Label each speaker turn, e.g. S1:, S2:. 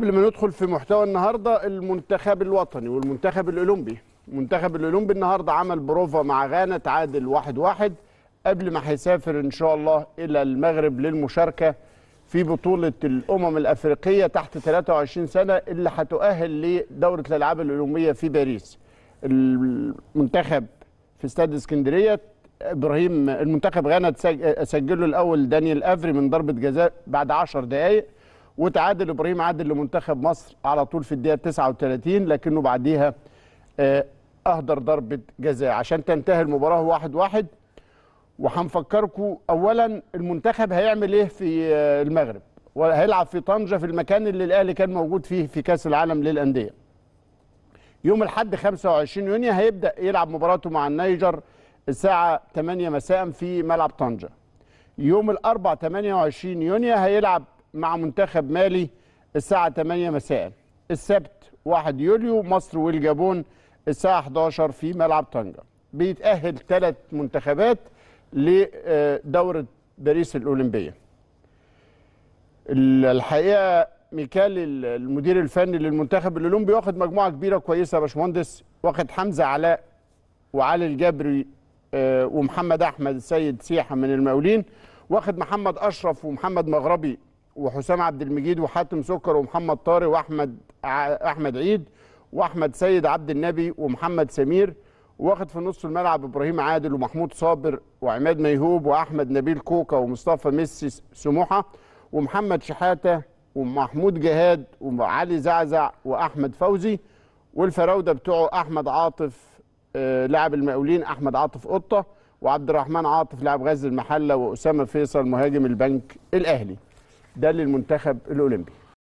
S1: قبل ما ندخل في محتوى النهارده المنتخب الوطني والمنتخب الاولمبي المنتخب الاولمبي النهارده عمل بروفا مع غانا تعادل 1-1 واحد واحد قبل ما هيسافر ان شاء الله الى المغرب للمشاركه في بطوله الامم الافريقيه تحت 23 سنه اللي هتؤهل لدوره الالعاب الاولمبيه في باريس المنتخب في استاد اسكندريه ابراهيم المنتخب غانا سجله الاول دانيال افري من ضربه جزاء بعد 10 دقائق وتعادل ابراهيم عادل لمنتخب مصر على طول في الدقيقه 39 لكنه بعديها آه، اهدر ضربه جزاء عشان تنتهي المباراه 1-1 واحد واحد وهنفكركم اولا المنتخب هيعمل ايه في آه، المغرب وهيلعب في طنجه في المكان اللي الاهلي كان موجود فيه في كاس العالم للانديه يوم الاحد 25 يونيو هيبدا يلعب مباراته مع النيجر الساعه 8 مساء في ملعب طنجه يوم الاربع 28 يونيو هيلعب مع منتخب مالي الساعة 8 مساء السبت 1 يوليو مصر والجابون الساعة 11 في ملعب طنجة بيتأهل ثلاث منتخبات لدورة باريس الأولمبية الحقيقة ميكال المدير الفني للمنتخب الأولمبي واخد مجموعة كبيرة كويسة يا باشمهندس واخد حمزة علاء وعلي الجبري آه، ومحمد أحمد السيد سيحة من المقاولين واخد محمد أشرف ومحمد مغربي وحسام عبد المجيد وحاتم سكر ومحمد طارق واحمد احمد عيد واحمد سيد عبد النبي ومحمد سمير واخد في نص الملعب ابراهيم عادل ومحمود صابر وعماد ميهوب واحمد نبيل كوكا ومصطفى ميسي سموحه ومحمد شحاته ومحمود جهاد وعلي زعزع واحمد فوزي والفراوده بتوعه احمد عاطف آه، لاعب المقاولين احمد عاطف قطه وعبد الرحمن عاطف لاعب غزل المحله واسامه فيصل مهاجم البنك الاهلي ده للمنتخب الاولمبي